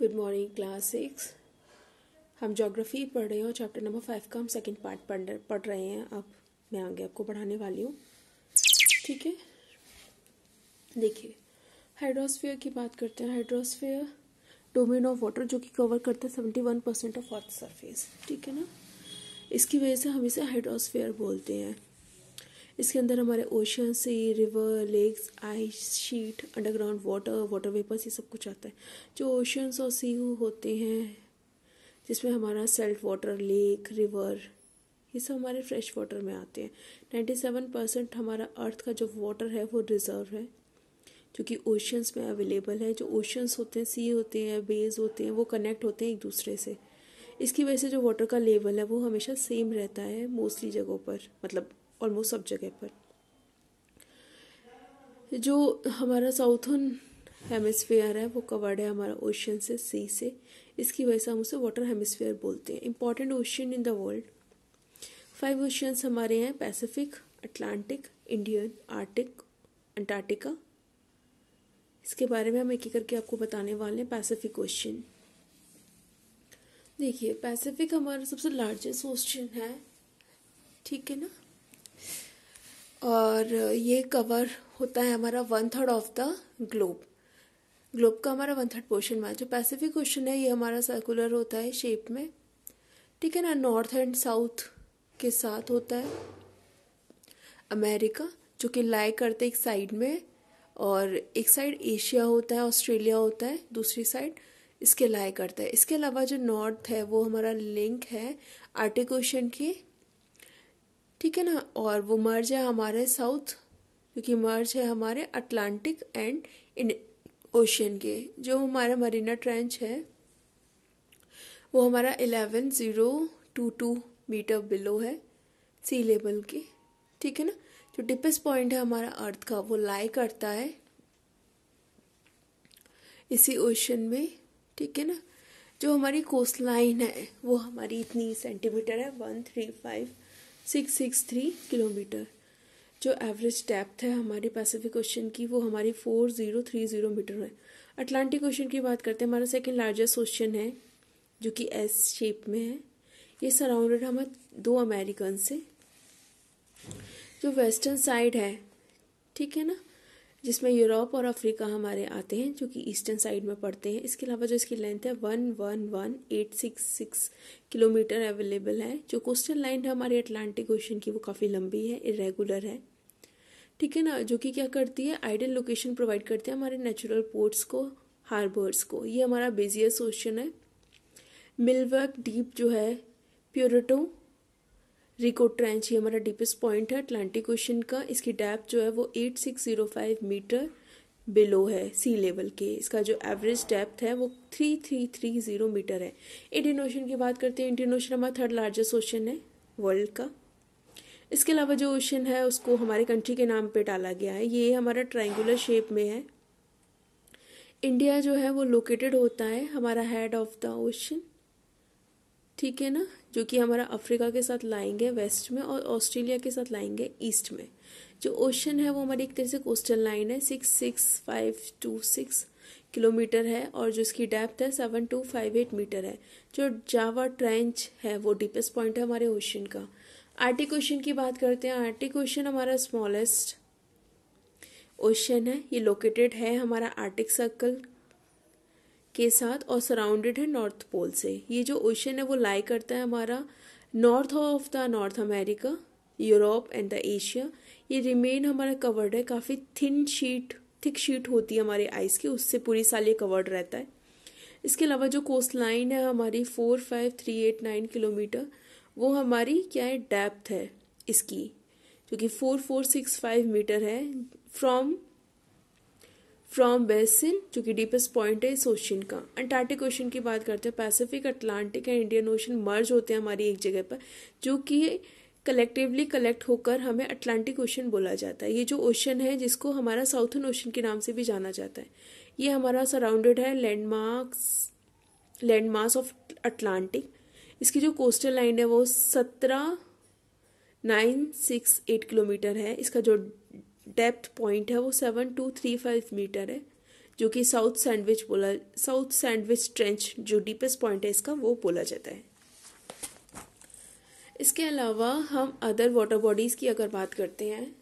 good morning class six हम geography पढ़ रहे हैं और चैप्टर नंबर फाइव का हम सेकेंड पार्ट पढ़ पढ़ रहे हैं अब मैं आगे आपको पढ़ाने वाली हूँ ठीक है देखिए हाइड्रोस्फीयर की बात करते हैं हाइड्रोस्फीयर डोमेन ऑफ वाटर जो कि कवर करता है seventy one percent of earth surface ठीक है ना इसकी वजह से हम इसे हाइड्रोस्फीयर बोलते हैं इसके अंदर हमारे ocean sea river lakes ice sheet underground water water vapours ये सब कुछ आता है जो ओशंस और सी होते हैं जिसमें हमारा सेल्ट वाटर लेक रिवर ये सब हमारे फ्रेश वाटर में आते हैं नाइन्टी सेवन परसेंट हमारा अर्थ का जो वाटर है वो रिजर्व है जो कि ओशंस में अवेलेबल है जो ओशंस होते हैं सी होते हैं बेज होते हैं वो कनेक्ट होते हैं एक दूसरे से इसकी वजह से जो वाटर का लेवल है वो हमेशा सेम रहता है मोस्टली जगहों पर मतलब ऑलमोस्ट सब जगह पर जो हमारा साउथर्न हेमिसफेयर है वो कवर्ड है हमारा ओशन से सी से इसकी वजह से हम उसे वाटर हेमिसफेयर बोलते हैं important ocean in the world five oceans हमारे हैं Pacific Atlantic Indian Arctic Antarctica इसके बारे में हम एक एक करके आपको बताने वाले हैं पैसिफिक ओशन देखिए पैसिफिक हमारा सबसे लार्जेस्ट ओशन है ठीक है ना और ये कवर होता है हमारा one third of the globe globe का हमारा वन थर्ड पोर्शन में जो पैसिफिक ओशन है ये हमारा सर्कुलर होता है शेप में ठीक है ना नॉर्थ एंड साउथ के साथ होता है अमेरिका जो कि लाइक करते एक साइड में और एक साइड एशिया होता है ऑस्ट्रेलिया होता है दूसरी साइड इसके लाए करता है इसके अलावा जो नॉर्थ है वो हमारा लिंक है आर्टिक ओशन की ठीक है ना और वो मर्ज है हमारे साउथ क्योंकि मर्ज है हमारे अटलांटिक एंड इन ओशियन के जो हमारा मरीना ट्रेंच है वो हमारा eleven zero two two metre below है सी लेवल के ठीक है ना जो डिपेस्ट पॉइंट है हमारा अर्थ का वो लाई करता है इसी ओशन में ठीक है ना जो हमारी कोस्ट लाइन है वो हमारी इतनी सेंटीमीटर है one three five six six three kilometre जो एवरेज डेप्थ है हमारी पैसिफिक ओशन की वो हमारी four zero three zero metre है अटलांटिक ओशन की बात करते हैं हमारा सेकेंड लार्जेस्ट ओशन है जो कि एस शेप में है ये सराउंडेड हम दो अमेरिकन से जो वेस्टर्न साइड है ठीक है ना जिसमें यूरोप और अफ्रीका हमारे आते हैं जो कि ईस्टर्न साइड में पड़ते हैं इसके अलावा जो इसकी लेंथ है one one one eight six six kilometre available है जो कोस्टल लाइन है हमारे अटलांटिक ओशन की वो काफ़ी लंबी है इरेगुलर है ठीक है ना जो कि क्या करती है आइडियल लोकेशन प्रोवाइड करती है हमारे नेचुरल पोर्ट्स को हार्बर्स को ये हमारा बेजियस ओशन है मिलवर्क डीप जो है प्योरटो रिको ट्रेंच ये हमारा डीपेस्ट पॉइंट है अटलांटिक ओशन का इसकी डैप जो है वो 8605 मीटर बिलो है सी लेवल के इसका जो एवरेज डेप्थ है वो 3330 मीटर है इंडियन ओशन की बात करते हैं इंडियन ओशन हमारा थर्ड लार्जेस्ट ओशन है वर्ल्ड का इसके अलावा जो ओशन है उसको हमारे कंट्री के नाम पे डाला गया है ये हमारा ट्राइंगुलर शेप में है इंडिया जो है वो लोकेटेड होता है हमारा हेड ऑफ द ओशन ठीक है ना जो कि हमारा अफ्रीका के साथ लाएंगे वेस्ट में और ऑस्ट्रेलिया के साथ लाएंगे ईस्ट में जो ओशन है वो हमारी एक तरह से कोस्टल लाइन है six six five two six kilometre है और जो इसकी डेप्थ है seven two five eight metre है जो जावा ट्रेंच है वो डीपेस्ट पॉइंट है हमारे ओशन का आर्टिक ओशन की बात करते हैं आर्टिक ओशन हमारा स्मॉलेस्ट ओशन है ये लोकेटेड है हमारा आर्टिक सर्कल के साथ और सराउंडेड है नॉर्थ पोल से ये जो ओशन है वो लाई करता है हमारा north of the North America Europe and the Asia ये रिमेन हमारा कवर्ड है काफ़ी थिन शीट थिक शीट होती है हमारे आइस की उससे पूरी साल ये कवर्ड रहता है इसके अलावा जो कोस्ट लाइन है हमारी four five three eight nine kilometre वो हमारी क्या है डेप्थ है इसकी जो कि four four six five metre है फ्रॉम फ्रॉम बेसिन जो कि डीपेस्ट पॉइंट है इस ओशन का अंटार्कटिक ओशन की बात करते हैं Pacific Atlantic and Indian ocean merge होते हैं हमारी एक जगह पर जो कि कलेक्टिवली कलेक्ट होकर हमें अटलांटिक ओशन बोला जाता है ये जो ओशन है जिसको हमारा साउथन ओशन के नाम से भी जाना जाता है ये हमारा सराउंडेड है लैंडमार्क्स लैंडमार्क्स ऑफ अटलांटिक इसकी जो कोस्टल लाइन है वो सत्रह नाइन सिक्स एट किलोमीटर है इसका जो डेप्थ पॉइंट है वो seven two three five metre है जो कि साउथ सैंडविच बोला साउथ सैंडविच ट्रेंच जो डीपेस्ट पॉइंट है इसका वो बोला जाता है इसके अलावा हम अदर वाटर बॉडीज़ की अगर बात करते हैं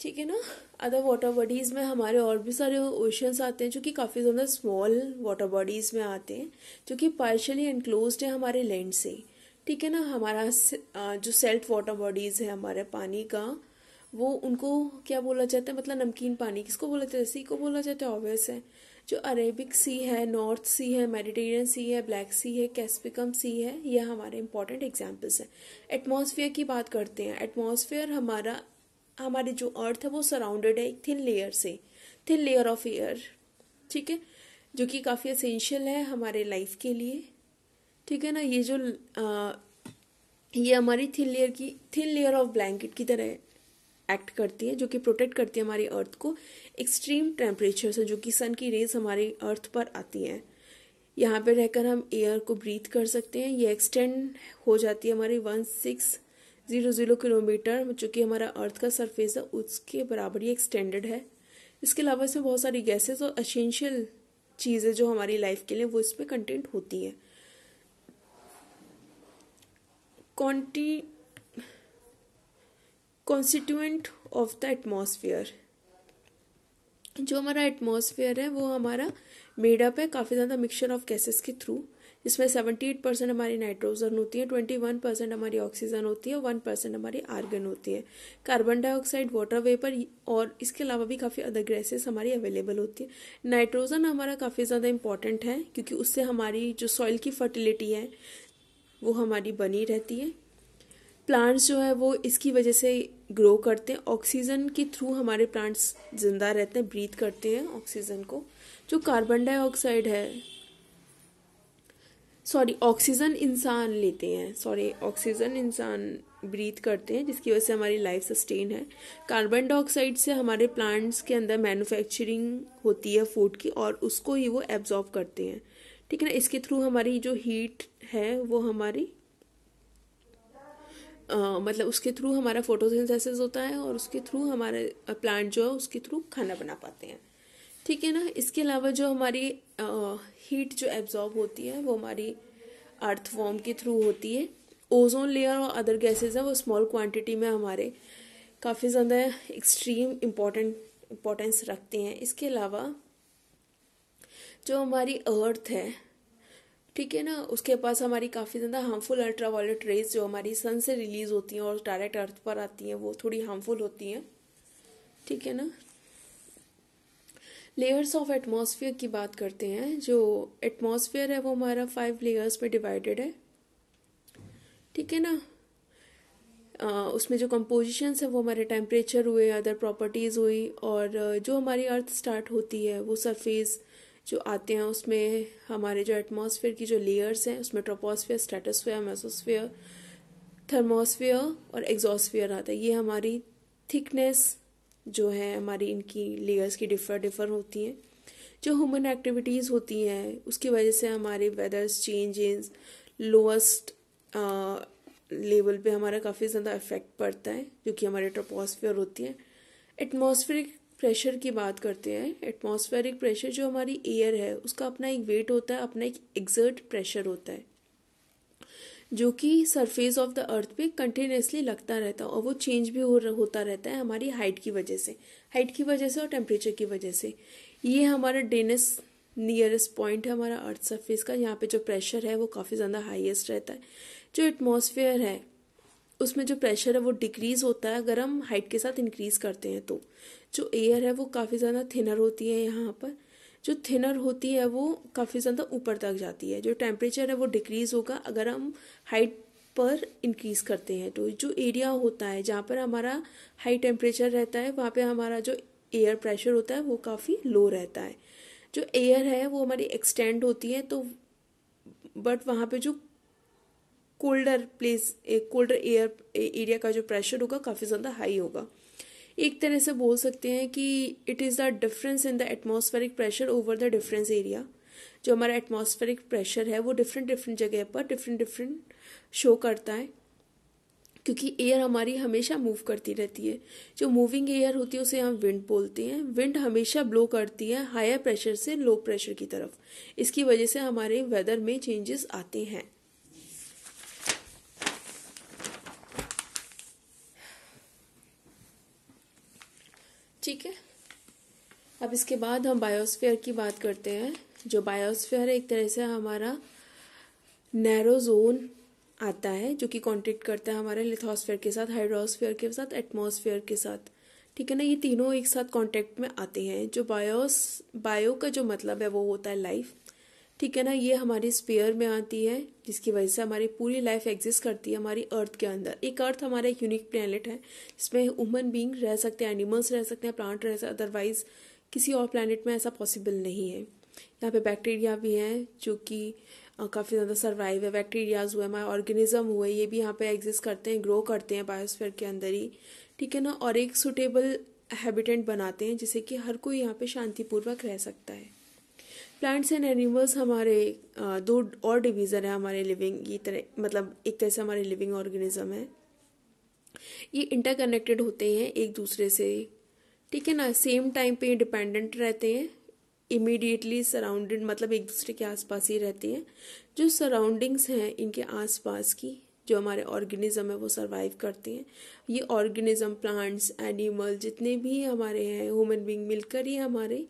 ठीक है ना अदर वाटर बॉडीज़ में हमारे और भी सारे ओशंस आते हैं जो कि काफ़ी ज़्यादा स्मॉल वाटर बॉडीज़ में आते हैं जो कि पार्शली एनक्लोज है हमारे लैंड से ठीक है ना हमारा जो सेल्ट वाटर बॉडीज है हमारे पानी का वो उनको क्या बोला जाता है मतलब नमकीन पानी किसको बोला जाता है सी को बोला जाता है ऑब्वियस है जो अरेबिक सी है नॉर्थ सी है मेडिटेरियन सी है ब्लैक सी है कैस्पिकम सी है यह हमारे इंपॉर्टेंट एग्जाम्पल्स हैं एटमोसफियर की बात करते हैं एटमोसफियर हमारा हमारे जो अर्थ है वो सराउंडेड है एक थिन लेयर से थिन लेयर ऑफ एयर ठीक है जो कि काफ़ी असेंशियल है हमारे लाइफ के लिए ठीक है ना ये जो आ, ये हमारी थिन लेयर की थिन लेयर ऑफ ब्लैंकेट की तरह एक्ट करती है जो कि प्रोटेक्ट करती है हमारी अर्थ को एक्सट्रीम टेम्परेचर से जो कि सन की रेज हमारी अर्थ पर आती हैं यहाँ पे रहकर हम एयर को ब्रीथ कर सकते हैं ये एक्सटेंड हो जाती है हमारी one six zero zero kilometre जो कि हमारा अर्थ का सरफेस है उसके बराबर ही एक्सटेंडेड है इसके अलावा इसमें बहुत सारी गैसेज और असेंशियल चीज़ें जो हमारी लाइफ के लिए वो इसमें कंटेंट होती हैं कॉन्टी कॉन्स्टिट्यूंट ऑफ द एटमोसफियर जो हमारा एटमोसफियर है वो हमारा मेडअप है काफ़ी ज़्यादा मिक्सचर ऑफ गैसेस के थ्रू इसमें सेवेंटी एट परसेंट हमारी नाइट्रोजन होती है ट्वेंटी वन परसेंट हमारी ऑक्सीजन होती है वन परसेंट हमारी आर्गन होती है कार्बन डाइऑक्साइड वाटर वेपर और इसके अलावा भी काफ़ी अदर ग्रेसेस हमारी अवेलेबल होती है नाइट्रोजन हमारा काफ़ी ज़्यादा इंपॉर्टेंट है क्योंकि उससे हमारी जो सॉइल की फर्टिलिटी है वो हमारी बनी रहती है प्लांट्स जो है वो इसकी वजह से ग्रो करते हैं ऑक्सीजन के थ्रू हमारे प्लांट्स जिंदा रहते हैं ब्रीथ करते हैं ऑक्सीजन को जो कार्बन डाइऑक्साइड है सॉरी ऑक्सीजन इंसान लेते हैं सॉरी ऑक्सीजन इंसान ब्रीथ करते हैं जिसकी वजह से हमारी लाइफ सस्टेन है कार्बन डाइऑक्साइड से हमारे प्लांट्स के अंदर मैन्युफैक्चरिंग होती है फूड की और उसको ही वो एब्जॉर्व करते हैं ठीक है ना इसके थ्रू हमारी जो हीट है वो हमारी आ, मतलब उसके थ्रू हमारा फोटोसिंथेसिस होता है और उसके थ्रू हमारे प्लांट जो है उसके थ्रू खाना बना पाते हैं ठीक है ना इसके अलावा जो हमारी आ, हीट जो एब्जॉर्ब होती है वो हमारी अर्थ फॉर्म के थ्रू होती है ओजोन लेयर और अदर गैसेज है वो स्मॉल क्वांटिटी में हमारे काफ़ी ज़्यादा एक्सट्रीम इम्पोर्टेंट इम्पोर्टेंस रखते हैं इसके अलावा जो हमारी अर्थ है ठीक है ना उसके पास हमारी काफ़ी ज़्यादा हार्मफुल अल्ट्रा वायलेट रेज जो हमारी सन से रिलीज होती हैं और डायरेक्ट अर्थ पर आती हैं वो थोड़ी हार्मफुल होती हैं ठीक है ना लेयर्स ऑफ एटमॉस्फेयर की बात करते हैं जो एटमॉस्फेयर है वो हमारा फाइव लेयर्स पे डिवाइडेड है ठीक है ना आ, उसमें जो कंपोजिशंस है वो हमारे टेम्परेचर हुए अदर प्रॉपर्टीज़ हुई और जो हमारी अर्थ स्टार्ट होती है वो सरफेस जो आते हैं उसमें हमारे जो एटमॉस्फेयर की जो लेयर्स हैं उसमें ट्रोपोस्फेयर स्ट्रेटोस्फेयर मेसोस्फेयर थर्मोस्फेयर और एग्जॉस्फेयर आता है ये हमारी थिकनेस जो है हमारी इनकी लेयर्स की डिफर डिफर होती हैं जो ह्यूमन एक्टिविटीज़ होती हैं उसकी वजह से हमारे वेदर्स चेंजेस लोएस्ट लेवल पे हमारा काफ़ी ज़्यादा इफेक्ट पड़ता है जो कि हमारे ट्रोपोस्फेयर होती हैं एटमॉस्फेरिक प्रेशर की बात करते हैं एटमॉस्फेरिक प्रेशर जो हमारी एयर है उसका अपना एक वेट होता है अपना एक एग्जर्ट प्रेशर होता है जो कि सरफेस ऑफ द अर्थ पे कंटिन्यूसली लगता रहता है और वो चेंज भी हो होता रहता है हमारी हाइट की वजह से हाइट की वजह से और टेम्परेचर की वजह से ये हमारा डेनस नियरेस्ट पॉइंट है हमारा अर्थ सरफेस का यहाँ पे जो प्रेशर है वो काफ़ी ज़्यादा हाईएस्ट रहता है जो एटमोसफेयर है उसमें जो प्रेशर है वो डिक्रीज होता है अगर हम हाइट के साथ इंक्रीज करते हैं तो जो एयर है वो काफ़ी ज़्यादा थिनर होती है यहाँ पर जो थिनर होती है वो काफ़ी ज़्यादा ऊपर तक जाती है जो टेम्परेचर है वो डिक्रीज होगा अगर हम हाइट पर इंक्रीज करते हैं तो जो एरिया होता है जहाँ पर हमारा हाई टेम्परेचर रहता है वहाँ पे हमारा जो एयर प्रेशर होता है वो काफ़ी लो रहता है जो एयर है वो हमारी एक्सटेंड होती है तो बट वहाँ पे जो colder place colder air area का जो प्रेशर होगा काफ़ी ज़्यादा हाई होगा एक तरह से बोल सकते हैं कि it is the difference in the atmospheric pressure over the difference area जो हमारा एटमॉस्फेरिक प्रेशर है वो डिफरेंट डिफरेंट जगह पर डिफरेंट डिफरेंट शो करता है क्योंकि एयर हमारी हमेशा मूव करती रहती है जो मूविंग एयर होती है उसे हम विंड बोलते हैं विंड हमेशा ब्लो करती है हायर प्रेशर से लो प्रेशर की तरफ इसकी वजह से हमारे वेदर में चेंजेस आते हैं ठीक है अब इसके बाद हम बायोस्फीयर की बात करते हैं जो बायोस्फीयर एक तरह से हमारा नैरो जोन आता है जो कि कॉन्टेक्ट करता है हमारे लिथोस्फेयर के साथ हाइड्रोस्फेयर के साथ एटमोसफेयर के साथ ठीक है ना ये तीनों एक साथ कांटेक्ट में आते हैं जो बायोस बायो का जो मतलब है वो होता है लाइफ ठीक है ना ये हमारी स्पेयर में आती है जिसकी वजह से हमारी पूरी लाइफ एग्जिस्ट करती है हमारी अर्थ के अंदर एक अर्थ हमारा एक यूनिक प्लानट है जिसमें ह्यूमन बींग रह सकते हैं एनिमल्स रह सकते हैं प्लांट रह सकते हैं अदरवाइज किसी और प्लानट में ऐसा पॉसिबल नहीं है यहाँ पे बैक्टीरिया भी हैं जो कि काफ़ी ज़्यादा सर्वाइव है बैक्टीरियाज हुए हमारे ऑर्गेनिज्म हुए ये भी यहाँ पे एग्जिस्ट करते हैं ग्रो करते हैं बायोस्फेयर के अंदर ही ठीक है ना और एक सुटेबल हैबिटेंट बनाते हैं जिससे कि हर कोई यहाँ पे शांतिपूर्वक रह सकता है प्लांट्स एंड एनिमल्स हमारे दो और डिवीज़न है हमारे लिविंग की तरह मतलब एक तरह से हमारे लिविंग ऑर्गेनिज्म है ये इंटरकनेक्टेड होते हैं एक दूसरे से ठीक है ना सेम टाइम पे डिपेंडेंट रहते हैं इमीडिएटली सराउंडेड मतलब एक दूसरे के आसपास ही रहते हैं जो सराउंडिंग्स हैं इनके आसपास की जो हमारे ऑर्गेनिज्म है वो सरवाइव करते हैं ये ऑर्गेनिज्म प्लांट्स एनिमल जितने भी हमारे हैं ह्यूमन बींग मिलकर ही हमारे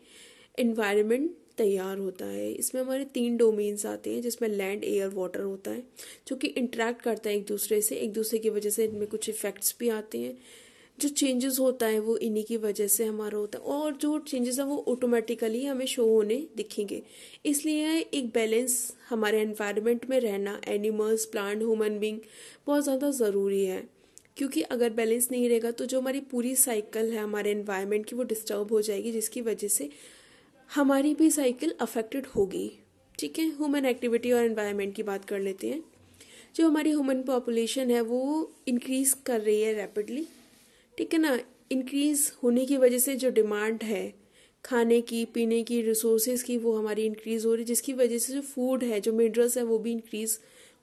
इन्वायरमेंट तैयार होता है इसमें हमारे तीन डोमेन्स आते हैं जिसमें लैंड एयर वाटर होता है जो कि इंट्रैक्ट करता है एक दूसरे से एक दूसरे की वजह से इनमें कुछ इफ़ेक्ट्स भी आते हैं जो चेंजेस होता है वो इन्हीं की वजह से हमारा होता है और जो चेंजेस है वो ऑटोमेटिकली हमें शो होने दिखेंगे इसलिए एक बैलेंस हमारे एनवायरनमेंट में रहना एनिमल्स प्लांट ह्यूमन बींग बहुत ज़्यादा ज़रूरी है क्योंकि अगर बैलेंस नहीं रहेगा तो जो हमारी पूरी साइकिल है हमारे एनवायरनमेंट की वो डिस्टर्ब हो जाएगी जिसकी वजह से हमारी भी साइकिल अफेक्टेड होगी ठीक है ह्यूमन एक्टिविटी और एनवायरनमेंट की बात कर लेते हैं जो हमारी ह्यूमन पॉपुलेशन है वो इंक्रीज कर रही है रैपिडली ठीक है ना इंक्रीज होने की वजह से जो डिमांड है खाने की पीने की रिसोर्सेज की वो हमारी इंक्रीज हो रही है जिसकी वजह से जो फूड है जो मिनरल्स है वो भी इंक्रीज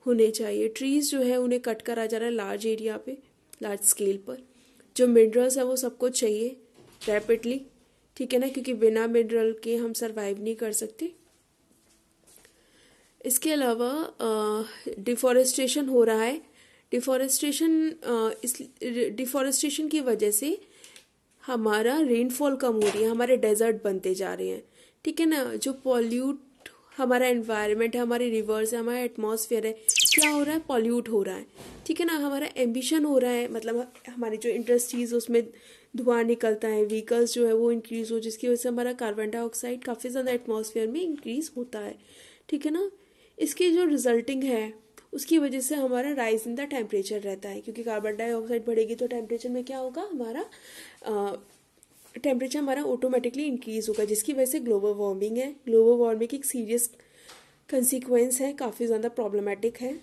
होने चाहिए ट्रीज जो है उन्हें कट करा जा रहा है लार्ज एरिया पे लार्ज स्केल पर जो मिनरल्स है वो सबको चाहिए रैपिडली ठीक है ना क्योंकि बिना मिनरल के हम सरवाइव नहीं कर सकते इसके अलावा डिफॉरेस्ट्रेशन हो रहा है डिफॉरेस्ट्रेशन इस डिफॉरेस्टेशन की वजह से हमारा रेनफॉल कम हो रही है हमारे डेजर्ट बनते जा रहे हैं ठीक है ना जो पॉल्यूट हमारा एनवायरनमेंट है हमारे रिवर्स है हमारा एटमॉस्फेयर है क्या हो रहा है पॉल्यूट हो रहा है ठीक है ना हमारा एम्बिशन हो रहा है मतलब हमारी जो इंडस्ट्रीज उसमें धुआं निकलता है व्हीकल्स जो है वो इंक्रीज हो जिसकी वजह से हमारा कार्बन डाइऑक्साइड काफ़ी ज़्यादा एटमोसफेयर में इंक्रीज होता है ठीक है ना इसकी जो रिजल्टिंग है उसकी वजह से हमारा राइज इन द टेम्परेचर रहता है क्योंकि कार्बन डाइऑक्साइड बढ़ेगी तो टेम्परेचर में क्या होगा हमारा टेम्परेचर हमारा ऑटोमेटिकली इंक्रीज होगा जिसकी वजह से ग्लोबल वार्मिंग है ग्लोबल वार्मिंग एक सीरियस कंसिक्वेंस है काफ़ी ज़्यादा प्रॉब्लमेटिक है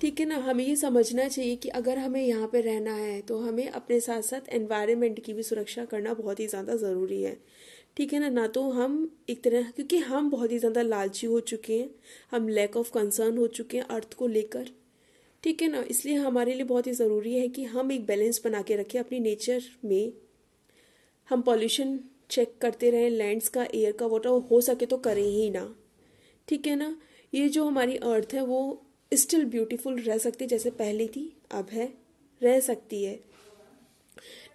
ठीक है ना हमें ये समझना चाहिए कि अगर हमें यहाँ पे रहना है तो हमें अपने साथ साथ एनवायरनमेंट की भी सुरक्षा करना बहुत ही ज़्यादा ज़रूरी है ठीक है ना ना तो हम एक तरह क्योंकि हम बहुत ही ज़्यादा लालची हो चुके हैं हम लैक ऑफ कंसर्न हो चुके हैं अर्थ को लेकर ठीक है ना इसलिए हमारे लिए बहुत ही ज़रूरी है कि हम एक बैलेंस बना के रखें अपनी नेचर में हम पॉल्यूशन चेक करते रहें लैंड्स का एयर का वाटर हो सके तो करें ही ना ठीक है ना ये जो हमारी अर्थ है वो स्टिल ब्यूटीफुल रह सकती जैसे पहले थी अब है रह सकती है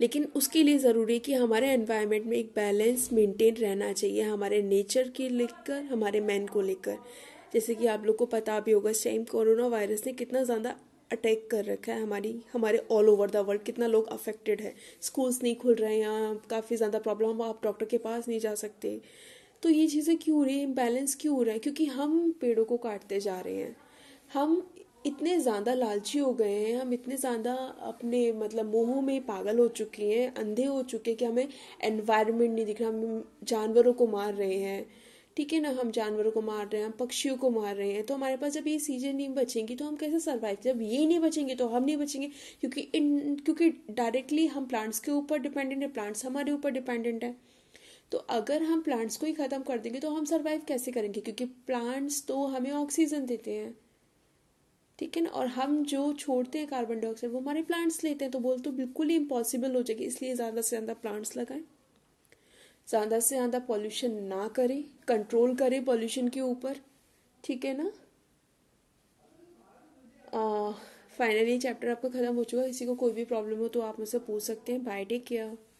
लेकिन उसके लिए ज़रूरी है कि हमारे एनवायरनमेंट में एक बैलेंस मेंटेन रहना चाहिए हमारे नेचर के लेकर हमारे मैन को लेकर जैसे कि आप लोग को पता भी होगा टाइम कोरोना वायरस ने कितना ज़्यादा अटैक कर रखा है हमारी हमारे ऑल ओवर द वर्ल्ड कितना लोग अफेक्टेड है स्कूल्स नहीं खुल रहे हैं यहाँ काफ़ी ज़्यादा प्रॉब्लम आप डॉक्टर के पास नहीं जा सकते तो ये चीज़ें क्यों हो रही है इम्बैलेंस क्यों हो रहा है क्योंकि हम पेड़ों को काटते जा रहे हैं हम इतने ज़्यादा लालची हो गए हैं हम इतने ज़्यादा अपने मतलब मोह में पागल हो चुके हैं अंधे हो चुके हैं कि हमें एनवायरनमेंट नहीं दिख रहा हम जानवरों को मार रहे हैं ठीक है ना हम जानवरों को मार रहे हैं हम पक्षियों को मार रहे हैं तो हमारे पास जब ये चीज़ें नहीं बचेंगी तो हम कैसे सर्वाइव जब ये नहीं बचेंगे तो हम नहीं बचेंगे क्योंकि इन क्योंकि डायरेक्टली हम प्लांट्स के ऊपर डिपेंडेंट है प्लांट्स हमारे ऊपर डिपेंडेंट है तो अगर हम प्लांट्स को ही ख़त्म कर देंगे तो हम सर्वाइव कैसे करेंगे क्योंकि प्लांट्स तो हमें ऑक्सीजन देते हैं ठीक है ना और हम जो छोड़ते हैं कार्बन डाइऑक्साइड वो हमारे प्लांट्स लेते हैं तो बोल तो बिल्कुल ही इम्पॉसिबल हो जाएगी इसलिए ज़्यादा से ज़्यादा प्लांट्स लगाएं ज़्यादा से ज़्यादा पॉल्यूशन ना करें कंट्रोल करें पॉल्यूशन के ऊपर ठीक है ना फाइनली चैप्टर आपका ख़त्म हो चुका है किसी को कोई भी प्रॉब्लम हो तो आप मुझसे पूछ सकते हैं बाय टेक केयर